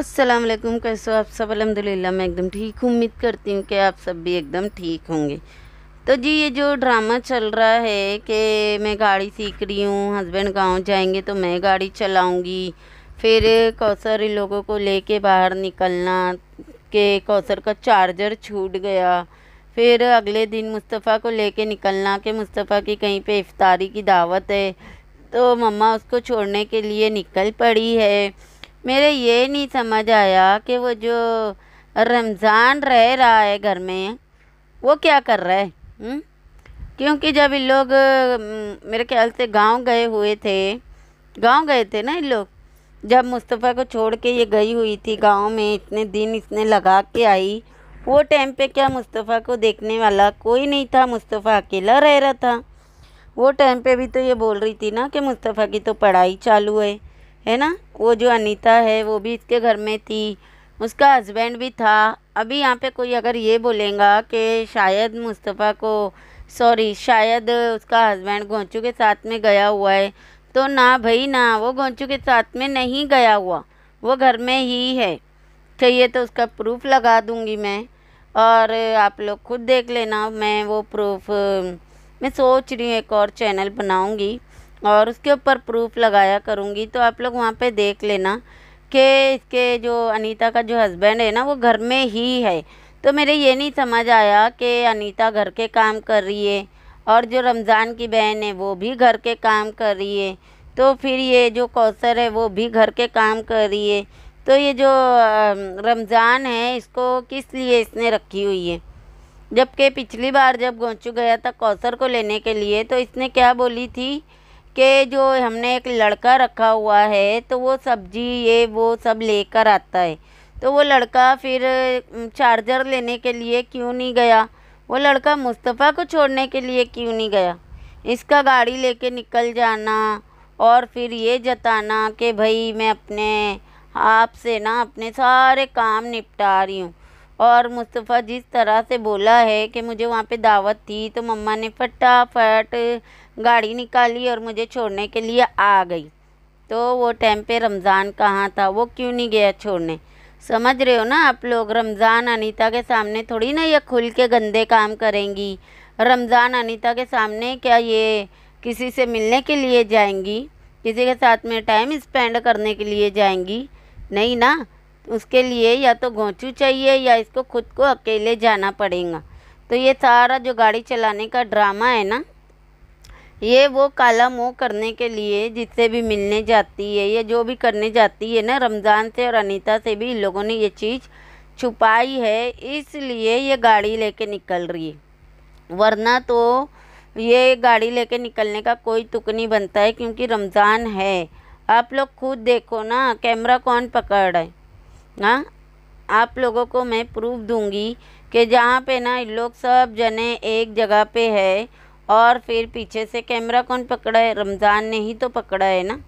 अस्सलाम वालेकुम कैसे हो आप सब अलहमदिल्ला मैं एकदम ठीक हूँ उम्मीद करती हूँ कि आप सब भी एकदम ठीक होंगे तो जी ये जो ड्रामा चल रहा है कि मैं गाड़ी सीख रही हूँ हस्बैंड गांव जाएंगे तो मैं गाड़ी चलाऊँगी फिर कौसर इन लोगों को लेके बाहर निकलना के कौसर का चार्जर छूट गया फिर अगले दिन मुस्तफ़ा को कर निकलना कि मुस्तफ़ा की कहीं पर इफ्तारी की दावत है तो मम्मा उसको छोड़ने के लिए निकल पड़ी है मेरे ये नहीं समझ आया कि वो जो रमज़ान रह रहा है घर में वो क्या कर रहा है हुँ? हम्म? क्योंकि जब इन लोग मेरे ख्याल से गांव गए हुए थे गांव गए थे ना इन लोग जब मुस्तफ़ा को छोड़ के ये गई हुई थी गांव में इतने दिन इसने लगा के आई वो टाइम पे क्या मुस्तफ़ा को देखने वाला कोई नहीं था मुस्तफ़ा अकेला रह रहा था वो टाइम पे भी तो ये बोल रही थी ना कि मुस्तफ़ा की तो पढ़ाई चालू है है ना वो जो अनीता है वो भी इसके घर में थी उसका हस्बैंड भी था अभी यहाँ पे कोई अगर ये बोलेगा कि शायद मुस्तफ़ा को सॉरी शायद उसका हस्बैंड गोंचू के साथ में गया हुआ है तो ना भाई ना वो घोंचू के साथ में नहीं गया हुआ वो घर में ही है चाहिए तो, तो उसका प्रूफ लगा दूँगी मैं और आप लोग खुद देख लेना मैं वो प्रूफ मैं सोच रही हूँ एक और चैनल बनाऊँगी और उसके ऊपर प्रूफ लगाया करूँगी तो आप लोग वहाँ पे देख लेना कि इसके जो अनीता का जो हस्बैंड है ना वो घर में ही है तो मेरे ये नहीं समझ आया कि अनीता घर के काम कर रही है और जो रमज़ान की बहन है वो भी घर के काम कर रही है तो फिर ये जो कौसर है वो भी घर के काम कर रही है तो ये जो रमज़ान है इसको किस लिए इसने रखी हुई है जबकि पिछली बार जब गोंचू गया था कौसर को लेने के लिए तो इसने क्या बोली थी के जो हमने एक लड़का रखा हुआ है तो वो सब्जी ये वो सब लेकर आता है तो वो लड़का फिर चार्जर लेने के लिए क्यों नहीं गया वो लड़का मुस्तफ़ा को छोड़ने के लिए क्यों नहीं गया इसका गाड़ी लेके निकल जाना और फिर ये जताना कि भाई मैं अपने आप से ना अपने सारे काम निपटा रही हूँ और मुस्तफ़ा जिस तरह से बोला है कि मुझे वहाँ पे दावत थी तो मम्मा ने फटाफट गाड़ी निकाली और मुझे छोड़ने के लिए आ गई तो वो टाइम पे रमज़ान कहाँ था वो क्यों नहीं गया छोड़ने समझ रहे हो ना आप लोग रमज़ान अनीता के सामने थोड़ी ना ये खुल के गंदे काम करेंगी रमज़ान अनीता के सामने क्या ये किसी से मिलने के लिए जाएंगी किसी के साथ में टाइम स्पेंड करने के लिए जाएंगी नहीं ना उसके लिए या तो गोचू चाहिए या इसको खुद को अकेले जाना पड़ेगा तो ये सारा जो गाड़ी चलाने का ड्रामा है ना ये वो काला मुँह करने के लिए जिससे भी मिलने जाती है या जो भी करने जाती है ना रमज़ान से और अनीता से भी इन लोगों ने ये चीज़ छुपाई है इसलिए ये गाड़ी लेके निकल रही है वरना तो ये गाड़ी लेके निकलने का कोई तुक नहीं बनता है क्योंकि रमज़ान है आप लोग खुद देखो ना कैमरा कौन पकड़ है ना हाँ? आप लोगों को मैं प्रूफ दूंगी कि जहाँ पे ना इन लोग सब जने एक जगह पे है और फिर पीछे से कैमरा कौन पकड़ा है रमज़ान ने ही तो पकड़ा है ना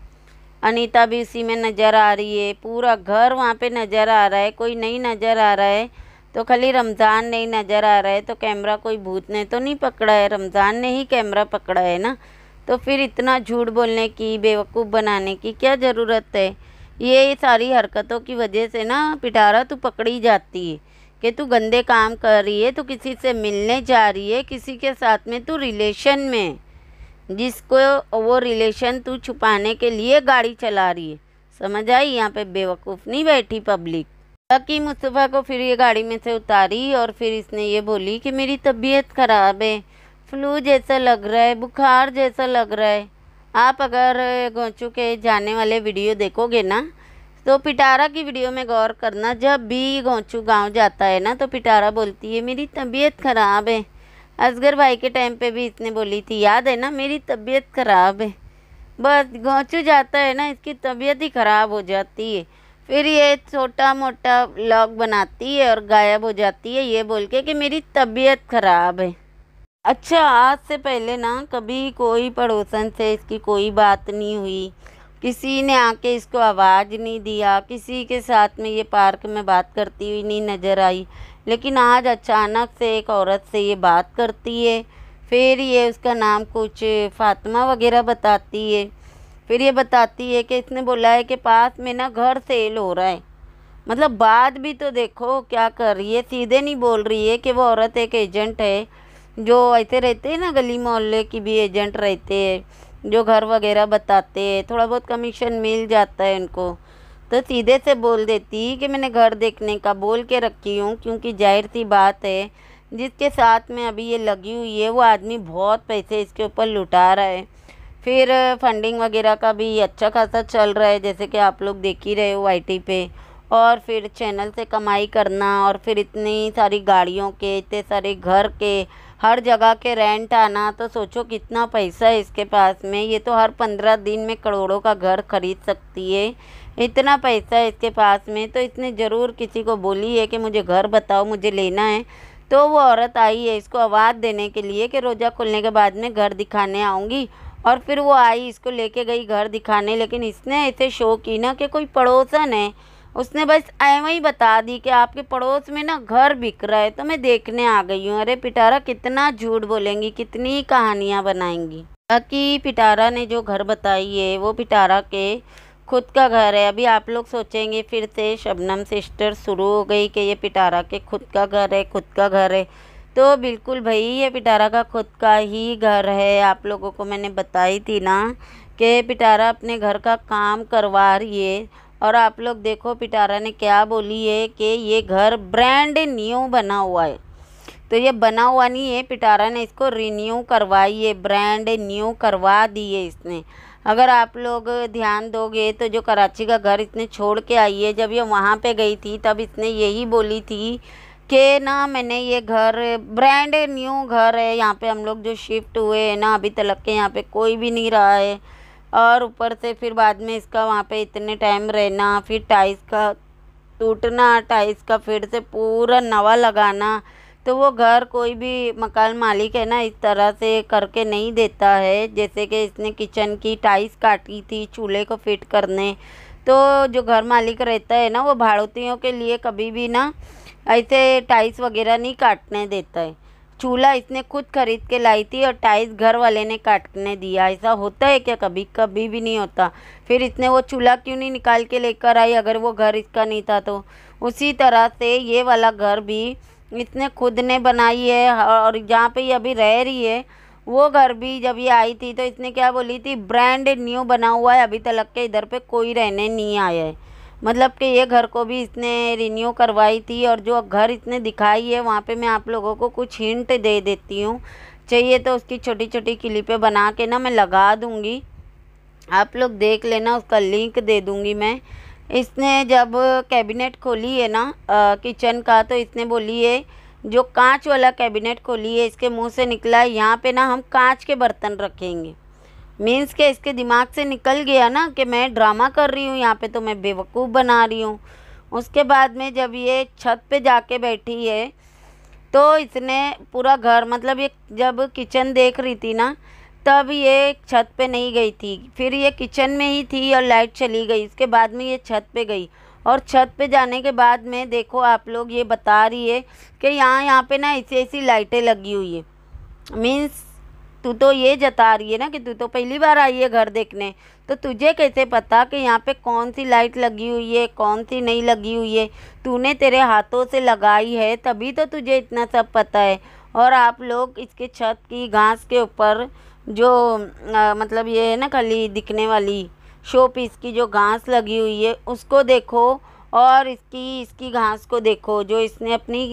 अनीता भी उसी में नज़र आ रही है पूरा घर वहाँ पे नज़र आ रहा है कोई नहीं नज़र आ रहा है तो खाली रमज़ान नहीं नज़र आ रहा है तो कैमरा कोई भूत ने तो नहीं पकड़ा है रमज़ान ने ही कैमरा पकड़ा है ना तो फिर इतना झूठ बोलने की बेवकूफ़ बनाने की क्या ज़रूरत है ये सारी हरकतों की वजह से ना पिटारा तो पकड़ी जाती है कि तू गंदे काम कर रही है तू किसी से मिलने जा रही है किसी के साथ में तू रिलेशन में जिसको वो रिलेशन तू छुपाने के लिए गाड़ी चला रही है समझ आई यहाँ पे बेवकूफ़ नहीं बैठी पब्लिक बाकी मुस्तफ़ा को फिर ये गाड़ी में से उतारी और फिर इसने ये बोली कि मेरी तबीयत ख़राब है फ्लू जैसा लग रहा है बुखार जैसा लग रहा है आप अगर गोचू के जाने वाले वीडियो देखोगे ना तो पिटारा की वीडियो में गौर करना जब भी गौचू गांव जाता है ना तो पिटारा बोलती है मेरी तबीयत ख़राब है असगर भाई के टाइम पे भी इसने बोली थी याद है ना मेरी तबीयत ख़राब है बस गौचू जाता है ना इसकी तबीयत ही ख़राब हो जाती है फिर ये छोटा मोटा ब्लॉग बनाती है और गायब हो जाती है ये बोल के कि मेरी तबीयत ख़राब है अच्छा आज से पहले ना कभी कोई पड़ोसन से इसकी कोई बात नहीं हुई किसी ने आके इसको आवाज़ नहीं दिया किसी के साथ में ये पार्क में बात करती हुई नहीं नज़र आई लेकिन आज अचानक से एक औरत से ये बात करती है फिर ये उसका नाम कुछ फातिमा वगैरह बताती है फिर ये बताती है कि इसने बोला है कि पास में ना घर सेल हो रहा है मतलब बात भी तो देखो क्या कर रही है सीधे नहीं बोल रही है कि वो औरत एक एजेंट है जो ऐसे रहते हैं ना गली मोहल्ले की भी एजेंट रहते हैं जो घर वगैरह बताते हैं थोड़ा बहुत कमीशन मिल जाता है उनको तो सीधे से बोल देती कि मैंने घर देखने का बोल के रखी हूँ क्योंकि जाहिर सी बात है जिसके साथ में अभी ये लगी हुई है वो आदमी बहुत पैसे इसके ऊपर लुटा रहा है फिर फंडिंग वगैरह का भी अच्छा खासा चल रहा है जैसे कि आप लोग देख ही रहे हो आई पे और फिर चैनल से कमाई करना और फिर इतनी सारी गाड़ियों के इतने सारे घर के हर जगह के रेंट आना तो सोचो कितना पैसा है इसके पास में ये तो हर पंद्रह दिन में करोड़ों का घर खरीद सकती है इतना पैसा है इसके पास में तो इसने ज़रूर किसी को बोली है कि मुझे घर बताओ मुझे लेना है तो वो औरत आई है इसको आवाज़ देने के लिए कि रोज़ा खुलने के बाद में घर दिखाने आऊँगी और फिर वो आई इसको लेके गई घर दिखाने लेकिन इसने ऐसे शो की ना कि कोई पड़ोसन है उसने बस एवं ही बता दी कि आपके पड़ोस में ना घर बिक रहा है तो मैं देखने आ गई हूँ अरे पिटारा कितना झूठ बोलेंगी कितनी कहानियाँ बनाएंगी ताकि पिटारा ने जो घर बताई है वो पिटारा के खुद का घर है अभी आप लोग सोचेंगे फिर से शबनम सिस्टर शुरू हो गई कि ये पिटारा के खुद का घर है खुद का घर है तो बिल्कुल भाई ये पिटारा का खुद का ही घर है आप लोगों को मैंने बताई थी ना कि पिटारा अपने घर का काम करवा रही है और आप लोग देखो पिटारा ने क्या बोली है कि ये घर ब्रांड न्यू बना हुआ है तो ये बना हुआ नहीं है पिटारा ने इसको रिन्यू करवाई है ब्रांड न्यू करवा दी है इसने अगर आप लोग ध्यान दोगे तो जो कराची का घर इसने छोड़ के आई है जब ये वहाँ पे गई थी तब इसने यही बोली थी कि ना मैंने ये घर ब्रांड न्यू घर है यहाँ पे हम लोग जो शिफ्ट हुए हैं ना अभी तलक के यहाँ पे कोई भी नहीं रहा है और ऊपर से फिर बाद में इसका वहाँ पे इतने टाइम रहना फिर टाइल्स का टूटना टाइल्स का फिर से पूरा नवा लगाना तो वो घर कोई भी मकान मालिक है ना इस तरह से करके नहीं देता है जैसे कि इसने किचन की टाइल्स काटी थी चूल्हे को फिट करने तो जो घर मालिक रहता है ना वो भाड़ोतियों के लिए कभी भी ना ऐसे टाइल्स वगैरह नहीं काटने देता है चूल्हा इसने खुद खरीद के लाई थी और टाइल्स घर वाले ने काटने दिया ऐसा होता है क्या कभी कभी भी नहीं होता फिर इसने वो चूल्हा क्यों नहीं निकाल के लेकर आई अगर वो घर इसका नहीं था तो उसी तरह से ये वाला घर भी इसने खुद ने बनाई है और जहाँ पे ये अभी रह रही है वो घर भी जब ये आई थी तो इसने क्या बोली थी ब्रांड न्यू बना हुआ है अभी तक के इधर पे कोई रहने नहीं आया है मतलब कि ये घर को भी इसने रिन्यू करवाई थी और जो घर इसने दिखाई है वहाँ पे मैं आप लोगों को कुछ हिंट दे देती हूँ चाहिए तो उसकी छोटी छोटी क्लिपें बना के ना मैं लगा दूँगी आप लोग देख लेना उसका लिंक दे दूँगी मैं इसने जब कैबिनेट खोली है ना किचन का तो इसने बोली है जो कांच वाला कैबिनेट खोली है इसके मुँह से निकला है यहाँ पर ना हम कांच के बर्तन रखेंगे मीन्स के इसके दिमाग से निकल गया ना कि मैं ड्रामा कर रही हूँ यहाँ पे तो मैं बेवकूफ़ बना रही हूँ उसके बाद में जब ये छत पे जाके बैठी है तो इसने पूरा घर मतलब ये जब किचन देख रही थी ना तब ये छत पे नहीं गई थी फिर ये किचन में ही थी और लाइट चली गई इसके बाद में ये छत पे गई और छत पे जाने के बाद में देखो आप लोग ये बता रही है कि यहाँ यहाँ पे ना ऐसी ऐसी लाइटें लगी हुई है मीन्स तू तो ये जता रही है ना कि तू तो पहली बार आई है घर देखने तो तुझे कैसे पता कि यहाँ पे कौन सी लाइट लगी हुई है कौन सी नहीं लगी हुई है तूने तेरे हाथों से लगाई है तभी तो तुझे इतना सब पता है और आप लोग इसके छत की घास के ऊपर जो आ, मतलब ये है ना खाली दिखने वाली शो पीस की जो घास लगी हुई है उसको देखो और इसकी इसकी घास को देखो जो इसने अपनी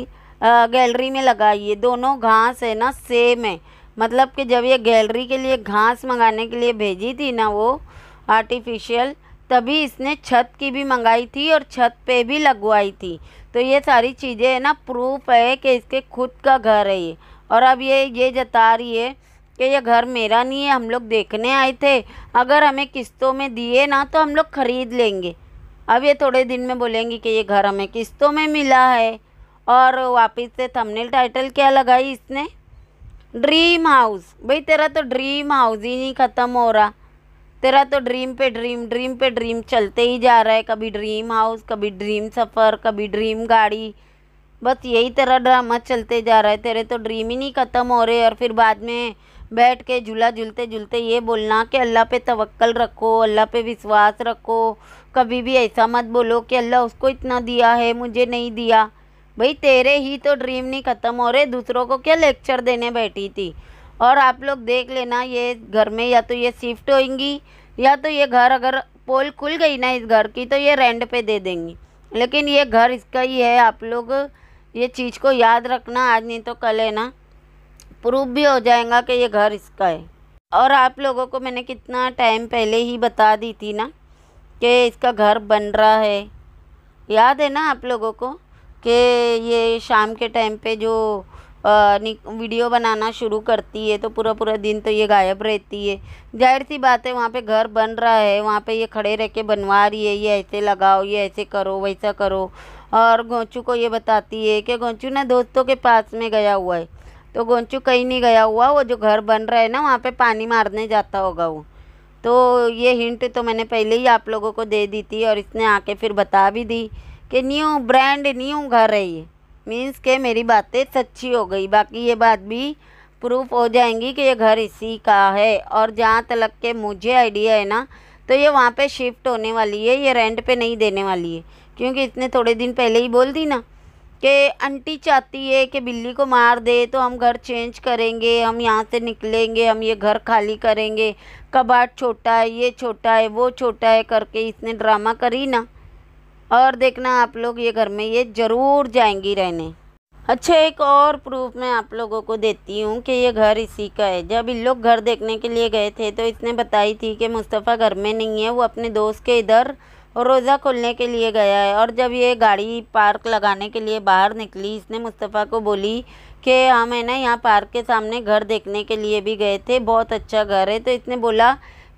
गैलरी में लगाई है दोनों घास है ना सेम है मतलब कि जब ये गैलरी के लिए घास मंगाने के लिए भेजी थी ना वो आर्टिफिशियल तभी इसने छत की भी मंगाई थी और छत पे भी लगवाई थी तो ये सारी चीज़ें है ना प्रूफ है कि इसके खुद का घर है ये और अब ये ये जता रही है कि ये घर मेरा नहीं है हम लोग देखने आए थे अगर हमें किस्तों में दिए ना तो हम लोग ख़रीद लेंगे अब ये थोड़े दिन में बोलेंगे कि ये घर हमें किस्तों में मिला है और वापस से थंबनेल टाइटल क्या लगाई इसने ड्रीम हाउस भाई तेरा तो ड्रीम हाउस ही नहीं ख़त्म हो रहा तेरा तो ड्रीम पे ड्रीम ड्रीम पे ड्रीम चलते ही जा रहा है कभी ड्रीम हाउस कभी ड्रीम सफ़र कभी ड्रीम गाड़ी बस यही तेरा ड्रामा चलते जा रहा है तेरे तो ड्रीम ही नहीं ख़त्म हो रहे और फिर बाद में बैठ के झूला झूलते झूलते ये बोलना कि अल्लाह पे तवक्ल रखो अल्लाह पे विश्वास रखो कभी भी ऐसा मत बोलो कि अल्लाह उसको इतना दिया है मुझे नहीं दिया भाई तेरे ही तो ड्रीम नहीं ख़त्म हो रहे दूसरों को क्या लेक्चर देने बैठी थी और आप लोग देख लेना ये घर में या तो ये शिफ्ट होंगी या तो ये घर अगर पोल खुल गई ना इस घर की तो ये रेंट पे दे देंगी लेकिन ये घर इसका ही है आप लोग ये चीज़ को याद रखना आज नहीं तो कल है ना प्रूफ भी हो जाएगा कि ये घर इसका है और आप लोगों को मैंने कितना टाइम पहले ही बता दी थी ना कि इसका घर बन रहा है याद है ना आप लोगों को कि ये शाम के टाइम पे जो वीडियो बनाना शुरू करती है तो पूरा पूरा दिन तो ये गायब रहती है जाहिर सी बात है वहाँ पे घर बन रहा है वहाँ पे ये खड़े रह के बनवा रही है ये ऐसे लगाओ ये ऐसे करो वैसा करो और गोंचू को ये बताती है कि गोंचू ना दोस्तों के पास में गया हुआ है तो गोंचू कहीं नहीं गया हुआ वो जो घर बन रहा है ना वहाँ पर पानी मारने जाता होगा वो तो ये हिंट तो मैंने पहले ही आप लोगों को दे दी थी और इसने आके फिर बता भी दी कि न्यू ब्रांड न्यू घर है ये मीन्स के मेरी बातें सच्ची हो गई बाकी ये बात भी प्रूफ हो जाएंगी कि ये घर इसी का है और जहाँ तक के मुझे आइडिया है ना तो ये वहाँ पे शिफ्ट होने वाली है ये रेंट पे नहीं देने वाली है क्योंकि इसने थोड़े दिन पहले ही बोल दी ना कि आंटी चाहती है कि बिल्ली को मार दे तो हम घर चेंज करेंगे हम यहाँ से निकलेंगे हम ये घर खाली करेंगे कबाट छोटा है ये छोटा है वो छोटा है करके इसने ड्रामा करी ना और देखना आप लोग ये घर में ये ज़रूर जाएंगी रहने अच्छा एक और प्रूफ मैं आप लोगों को देती हूँ कि ये घर इसी का है जब इन लोग घर देखने के लिए गए थे तो इसने बताई थी कि मुस्तफ़ा घर में नहीं है वो अपने दोस्त के इधर रोज़ा खोलने के लिए गया है और जब ये गाड़ी पार्क लगाने के लिए बाहर निकली इसने मुस्तफ़ा को बोली कि हम हाँ, है ना यहाँ पार्क के सामने घर देखने के लिए भी गए थे बहुत अच्छा घर है तो इसने बोला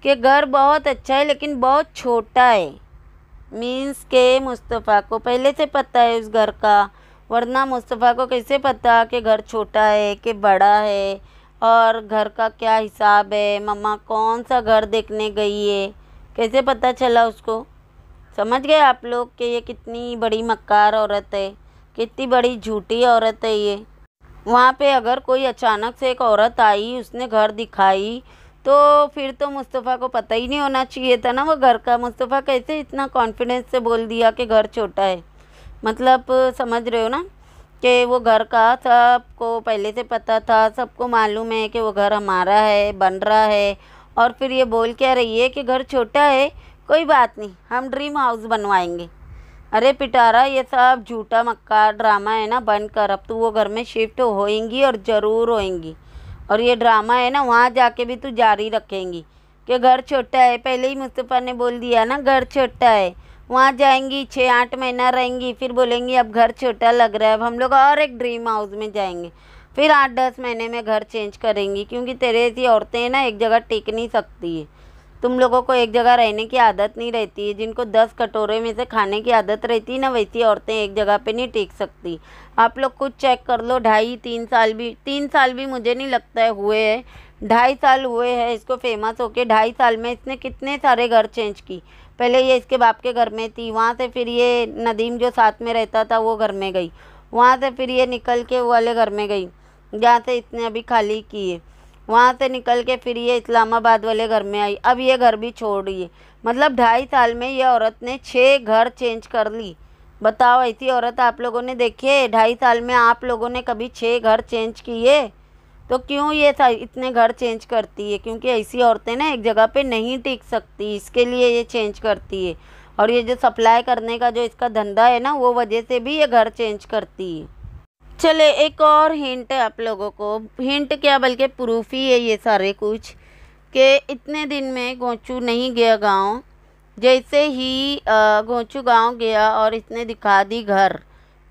कि घर बहुत अच्छा है लेकिन बहुत छोटा है मीन्स के मुस्तफ़ा को पहले से पता है उस घर का वरना मुस्तफ़ा को कैसे पता कि घर छोटा है कि बड़ा है और घर का क्या हिसाब है मम्मा कौन सा घर देखने गई है कैसे पता चला उसको समझ गए आप लोग कि ये कितनी बड़ी मक्कार औरत है कितनी बड़ी झूठी औरत है ये वहाँ पे अगर कोई अचानक से एक औरत आई उसने घर दिखाई तो फिर तो मुस्तफ़ा को पता ही नहीं होना चाहिए था ना वो घर का मुस्तफ़ा कैसे इतना कॉन्फिडेंस से बोल दिया कि घर छोटा है मतलब समझ रहे हो ना कि वो घर का सबको पहले से पता था सबको मालूम है कि वो घर हमारा है बन रहा है और फिर ये बोल क्या रही है कि घर छोटा है कोई बात नहीं हम ड्रीम हाउस बनवाएंगे अरे पिटारा ये सब झूठा मक्का ड्रामा है ना बंद कर अब तो वो घर में शिफ्ट होएंगी और ज़रूर होएंगी और ये ड्रामा है ना वहाँ जाके भी तू जारी रखेंगी कि घर छोटा है पहले ही मुस्तफ़ा ने बोल दिया ना घर छोटा है वहाँ जाएंगी छः आठ महीना रहेंगी फिर बोलेंगी अब घर छोटा लग रहा है अब हम लोग और एक ड्रीम हाउस में जाएंगे फिर आठ दस महीने में घर चेंज करेंगी क्योंकि तेरे ऐसी औरतें ना एक जगह टिक नहीं सकती है तुम लोगों को एक जगह रहने की आदत नहीं रहती है जिनको दस कटोरे में से खाने की आदत रहती है ना वैसी औरतें एक जगह पे नहीं टिक सकती आप लोग कुछ चेक कर लो ढाई तीन साल भी तीन साल भी मुझे नहीं लगता है हुए है ढाई साल हुए है इसको फेमस होके ढाई साल में इसने कितने सारे घर चेंज की पहले ये इसके बाप के घर में थी वहाँ से फिर ये नदीम जो साथ में रहता था वो घर में गई वहाँ से फिर ये निकल के वाले घर में गई जहाँ से इसने अभी खाली की है वहाँ से निकल के फिर ये इस्लामाबाद वाले घर में आई अब ये घर भी छोड़ रही है मतलब ढाई साल में ये औरत ने छः घर चेंज कर ली बताओ ऐसी औरत आप लोगों ने देखी है ढाई साल में आप लोगों ने कभी छः घर चेंज किए तो क्यों ये इतने घर चेंज करती है क्योंकि ऐसी औरतें ना एक जगह पे नहीं टिक सकती इसके लिए ये चेंज करती है और ये जो सप्लाई करने का जो इसका धंधा है ना वो वजह से भी ये घर चेंज करती है चले एक और हिंट है आप लोगों को हिंट क्या बल्कि प्रूफ ही है ये सारे कुछ कि इतने दिन में गोचू नहीं गया गांव जैसे ही गोचू गांव गया और इसने दिखा दी घर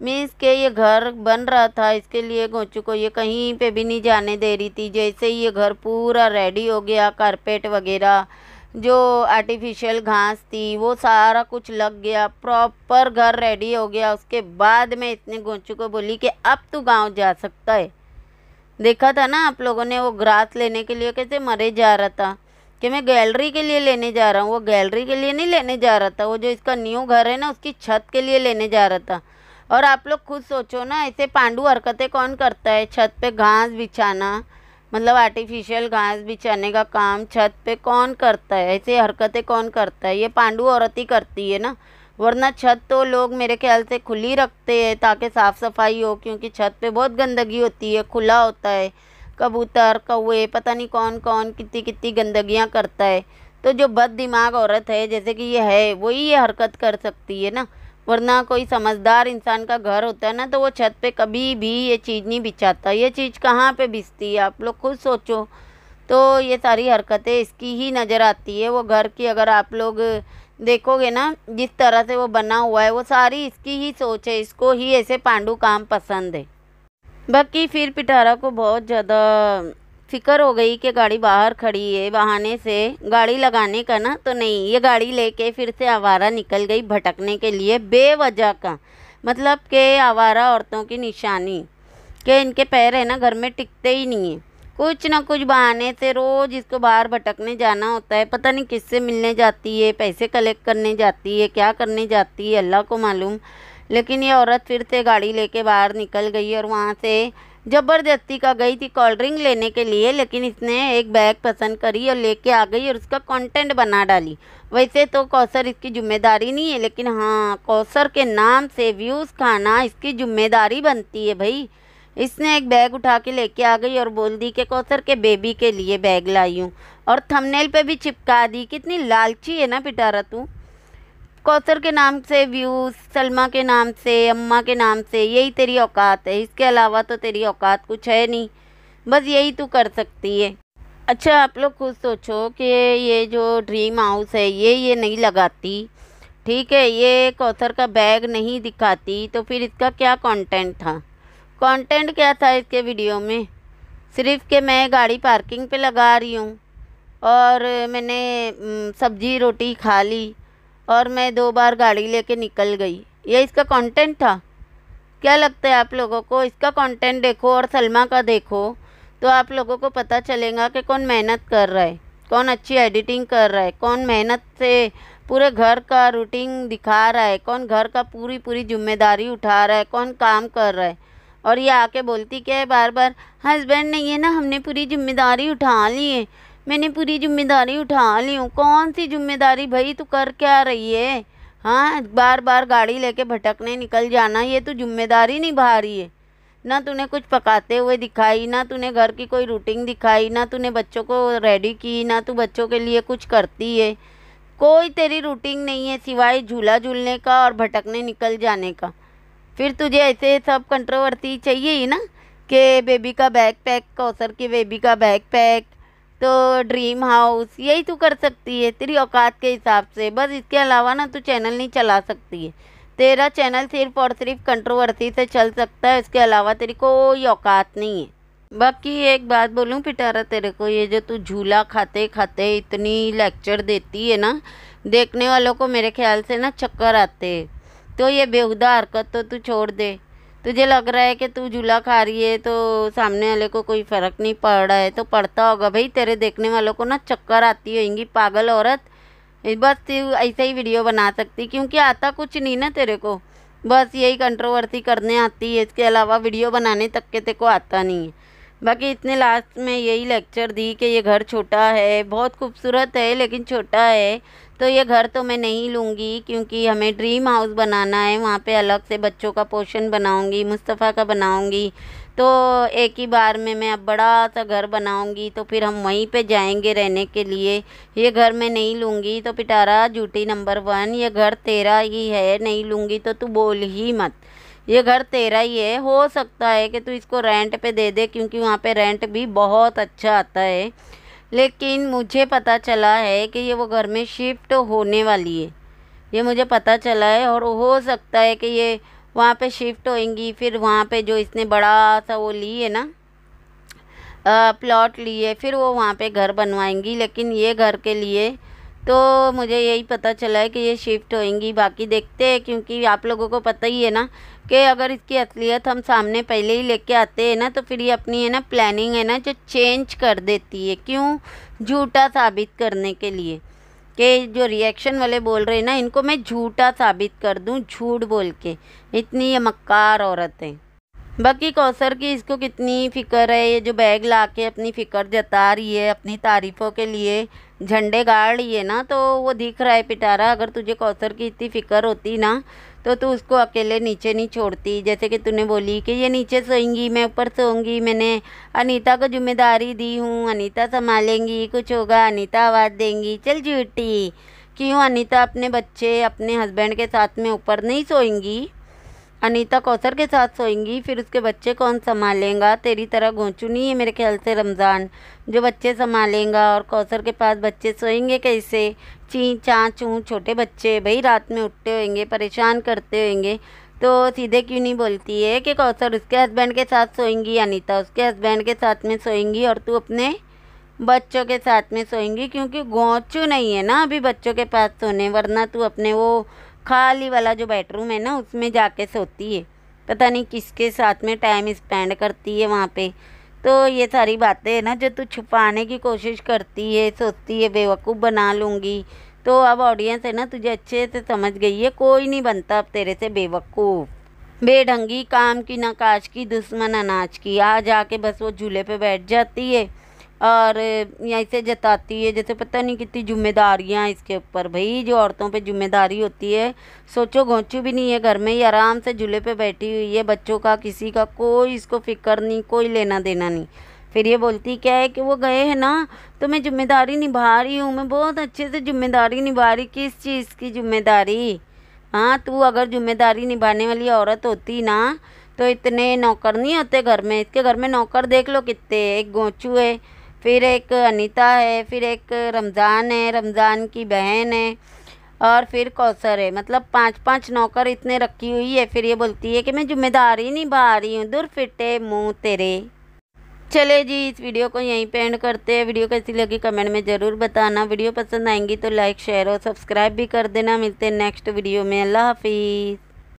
मीन्स के ये घर बन रहा था इसके लिए गोचू को ये कहीं पे भी नहीं जाने दे रही थी जैसे ही ये घर पूरा रेडी हो गया कारपेट वगैरह जो आर्टिफिशियल घास थी वो सारा कुछ लग गया प्रॉपर घर रेडी हो गया उसके बाद मैं इतने गोंचू को बोली कि अब तू गांव जा सकता है देखा था ना आप लोगों ने वो ग्रास लेने के लिए कैसे मरे जा रहा था कि मैं गैलरी के लिए लेने जा रहा हूँ वो गैलरी के लिए नहीं लेने जा रहा था वो जो इसका न्यू घर है ना उसकी छत के लिए लेने जा रहा था और आप लोग खुद सोचो ना ऐसे पांडू हरकतें कौन करता है छत पे घास बिछाना मतलब आर्टिफिशियल घास बिछाने का काम छत पे कौन करता है ऐसे हरकतें कौन करता है ये पांडु औरत ही करती है ना वरना छत तो लोग मेरे ख्याल से खुली रखते हैं ताकि साफ़ सफाई हो क्योंकि छत पे बहुत गंदगी होती है खुला होता है कबूतर कौए पता नहीं कौन कौन कितनी कितनी गंदगियाँ करता है तो जो बद दिमाग औरत है जैसे कि ये है वही ये हरकत कर सकती है ना वरना कोई समझदार इंसान का घर होता है ना तो वो छत पे कभी भी ये चीज़ नहीं बिछाता ये चीज़ कहाँ पे बिछती है आप लोग खुद सोचो तो ये सारी हरकतें इसकी ही नज़र आती है वो घर की अगर आप लोग देखोगे ना जिस तरह से वो बना हुआ है वो सारी इसकी ही सोच है इसको ही ऐसे पांडू काम पसंद है बाकी फिर पिटारा को बहुत ज़्यादा फिक्र हो गई कि गाड़ी बाहर खड़ी है बहाने से गाड़ी लगाने का ना तो नहीं ये गाड़ी लेके फिर से आवारा निकल गई भटकने के लिए बेवजह का मतलब के आवारा औरतों की निशानी के इनके पैर है ना घर में टिकते ही नहीं है कुछ ना कुछ बहाने से रोज़ इसको बाहर भटकने जाना होता है पता नहीं किससे मिलने जाती है पैसे कलेक्ट करने जाती है क्या करने जाती है अल्लाह को मालूम लेकिन ये औरत फिर से गाड़ी लेके बाहर निकल गई और वहाँ से ज़बरदस्ती का गई थी कोल्ड ड्रिंक लेने के लिए लेकिन इसने एक बैग पसंद करी और लेके आ गई और उसका कंटेंट बना डाली वैसे तो कौसर इसकी जिम्मेदारी नहीं है लेकिन हाँ कौसर के नाम से व्यूज़ खाना इसकी जिम्मेदारी बनती है भाई इसने एक बैग उठा के लेके आ गई और बोल दी कि कौसर के बेबी के लिए बैग लाई हूँ और थमनेल पर भी चिपका दी कितनी लालची है ना पिटारा तू कौसर के नाम से व्यूज़ सलमा के नाम से अम्मा के नाम से यही तेरी औकात है इसके अलावा तो तेरी औकात कुछ है नहीं बस यही तू कर सकती है अच्छा आप लोग खुद सोचो कि ये जो ड्रीम हाउस है ये ये नहीं लगाती ठीक है ये कौसर का बैग नहीं दिखाती तो फिर इसका क्या कंटेंट था कंटेंट क्या था इसके वीडियो में सिर्फ कि मैं गाड़ी पार्किंग पे लगा रही हूँ और मैंने सब्जी रोटी खा ली और मैं दो बार गाड़ी लेके निकल गई ये इसका कंटेंट था क्या लगता है आप लोगों को इसका कंटेंट देखो और सलमा का देखो तो आप लोगों को पता चलेगा कि कौन मेहनत कर रहा है कौन अच्छी एडिटिंग कर रहा है कौन मेहनत से पूरे घर का रूटीन दिखा रहा है कौन घर का पूरी पूरी जिम्मेदारी उठा रहा है कौन काम कर रहा है और ये आके बोलती क्या है बार बार हस्बैंड नहीं है ना हमने पूरी जिम्मेदारी उठा ली है मैंने पूरी जिम्मेदारी उठा ली हूँ कौन सी जिम्मेदारी भाई तू कर क्या रही है हाँ बार बार गाड़ी लेके भटकने निकल जाना ये तो जिम्मेदारी निभा रही है ना तूने कुछ पकाते हुए दिखाई ना तूने घर की कोई रूटीन दिखाई ना तूने बच्चों को रेडी की ना तू बच्चों के लिए कुछ करती है कोई तेरी रूटीन नहीं है सिवाय झूला झूलने का और भटकने निकल जाने का फिर तुझे ऐसे सब कंट्रोवर्सी चाहिए ही ना कि बेबी का बैग पैक कौसर की बेबी का बैग पैक तो ड्रीम हाउस यही तू कर सकती है तेरी औकात के हिसाब से बस इसके अलावा ना तू चैनल नहीं चला सकती है तेरा चैनल सिर्फ और सिर्फ कंट्रोवर्सी से चल सकता है इसके अलावा तेरी कोई औकात नहीं है बाकी एक बात बोलूँ पिटारा तेरे को ये जो तू झूला खाते खाते इतनी लेक्चर देती है ना देखने वालों को मेरे ख्याल से ना चक्कर आते तो ये बेहुदा हरकत तो तू छोड़ दे तुझे लग रहा है कि तू झूला खा रही है तो सामने वाले को कोई फ़र्क नहीं पड़ रहा है तो पड़ता होगा भाई तेरे देखने वालों को ना चक्कर आती होगी पागल औरत बस तू ऐसा ही वीडियो बना सकती क्योंकि आता कुछ नहीं ना तेरे को बस यही कंट्रोवर्सी करने आती है इसके अलावा वीडियो बनाने तक के तेरे को आता नहीं है बाकी इतने लास्ट में यही लेक्चर दी कि ये घर छोटा है बहुत खूबसूरत है लेकिन छोटा है तो ये घर तो मैं नहीं लूँगी क्योंकि हमें ड्रीम हाउस बनाना है वहाँ पे अलग से बच्चों का पोर्शन बनाऊँगी मुस्तफ़ा का बनाऊँगी तो एक ही बार में मैं अब बड़ा सा घर बनाऊँगी तो फिर हम वहीं पे जाएंगे रहने के लिए ये घर मैं नहीं लूँगी तो पिटारा जूटी नंबर वन ये घर तेरा ही है नहीं लूँगी तो तू बोल ही मत ये घर तेरा ही है हो सकता है कि तू इसको रेंट पे दे दे क्योंकि वहाँ पे रेंट भी बहुत अच्छा आता है लेकिन मुझे पता चला है कि ये वो घर में शिफ्ट होने वाली है ये मुझे पता चला है और हो सकता है कि ये वहाँ पे शिफ्ट होएंगी फिर वहाँ पे जो इसने बड़ा सा वो ली है ना प्लॉट लिए फिर वो वहाँ पे घर बनवाएंगी लेकिन ये घर के लिए तो मुझे यही पता चला है कि ये शिफ्ट होएंगी बाकी देखते हैं क्योंकि आप लोगों को पता ही है ना कि अगर इसकी असलियत हम सामने पहले ही लेके आते हैं ना तो फिर ये अपनी है ना प्लानिंग है ना जो चेंज कर देती है क्यों झूठा साबित करने के लिए कि जो रिएक्शन वाले बोल रहे हैं ना इनको मैं झूठा साबित कर दूं झूठ बोल के इतनी ये मक्कार औरत है बाकी कौसर की इसको कितनी फ़िक्र है ये जो बैग ला के अपनी फ़िक्र जता रही है अपनी तारीफ़ों के लिए झंडे गाड़ लिए ना तो वो दिख रहा है पिटारा अगर तुझे कौसर की इतनी फ़िक्र होती ना तो तू उसको अकेले नीचे नहीं छोड़ती जैसे कि तूने बोली कि ये नीचे सोएंगी मैं ऊपर सोऊंगी मैंने अनीता को जिम्मेदारी दी हूँ अनीता संभालेंगी कुछ होगा अनीता आवाज़ देंगी चल झूठी क्यों अनीता अपने बच्चे अपने हस्बैंड के साथ में ऊपर नहीं सोएंगी अनीता कौसर के साथ सोएंगी फिर उसके बच्चे कौन संभालेगा तेरी तरह गोचू नहीं है मेरे ख्याल से रमज़ान जो बच्चे संभालेगा और कौसर के पास बच्चे सोएंगे कैसे ची चाँ चूँ छोटे बच्चे भाई रात में उठते होंगे परेशान करते होंगे तो सीधे क्यों नहीं बोलती है कि कौसर उसके हस्बैंड के साथ सोएंगी अनीता उसके हस्बैंड के साथ में सोएंगी और तू अपने बच्चों के साथ में सोएंगी क्योंकि गोचू नहीं है ना अभी बच्चों के पास सोने वरना तू अपने वो खाली वाला जो बेडरूम है ना उसमें जाके सोती है पता नहीं किसके साथ में टाइम स्पेंड करती है वहाँ पे तो ये सारी बातें हैं ना जो तू छुपाने की कोशिश करती है सोचती है बेवकूफ़ बना लूँगी तो अब ऑडियंस है ना तुझे अच्छे से समझ गई है कोई नहीं बनता अब तेरे से बेवकूफ़ बेढंगी काम की नकाश की दुश्मन अनाज की आ जाके बस वो झूले पे बैठ जाती है और से जताती है जैसे पता नहीं कितनी जिम्मेदारियाँ इसके ऊपर भाई जो औरतों पे जिम्मेदारी होती है सोचो घोंचू भी नहीं है घर में ही आराम से झूले पे बैठी हुई है बच्चों का किसी का कोई इसको फिक्र नहीं कोई लेना देना नहीं फिर ये बोलती क्या है कि वो गए हैं ना तो मैं जिम्मेदारी निभा रही हूँ मैं बहुत अच्छे से जिम्मेदारी निभा रही किस चीज़ की जिम्मेदारी हाँ तू अगर जिम्मेदारी निभाने वाली औरत होती ना तो इतने नौकर नहीं होते घर में इसके घर में नौकर देख लो कितने एक गोचू है फिर एक अनीता है फिर एक रमज़ान है रमज़ान की बहन है और फिर कौसर है मतलब पांच पांच नौकर इतने रखी हुई है फिर ये बोलती है कि मैं जिम्मेदारी निभा रही हूँ दूर फिटे मुँह तेरे चले जी इस वीडियो को यहीं पे एंड करते हैं वीडियो कैसी लगी कमेंट में ज़रूर बताना वीडियो पसंद आएंगी तो लाइक शेयर और सब्सक्राइब भी कर देना मिलते हैं नेक्स्ट वीडियो में अल्लाह हाफिज़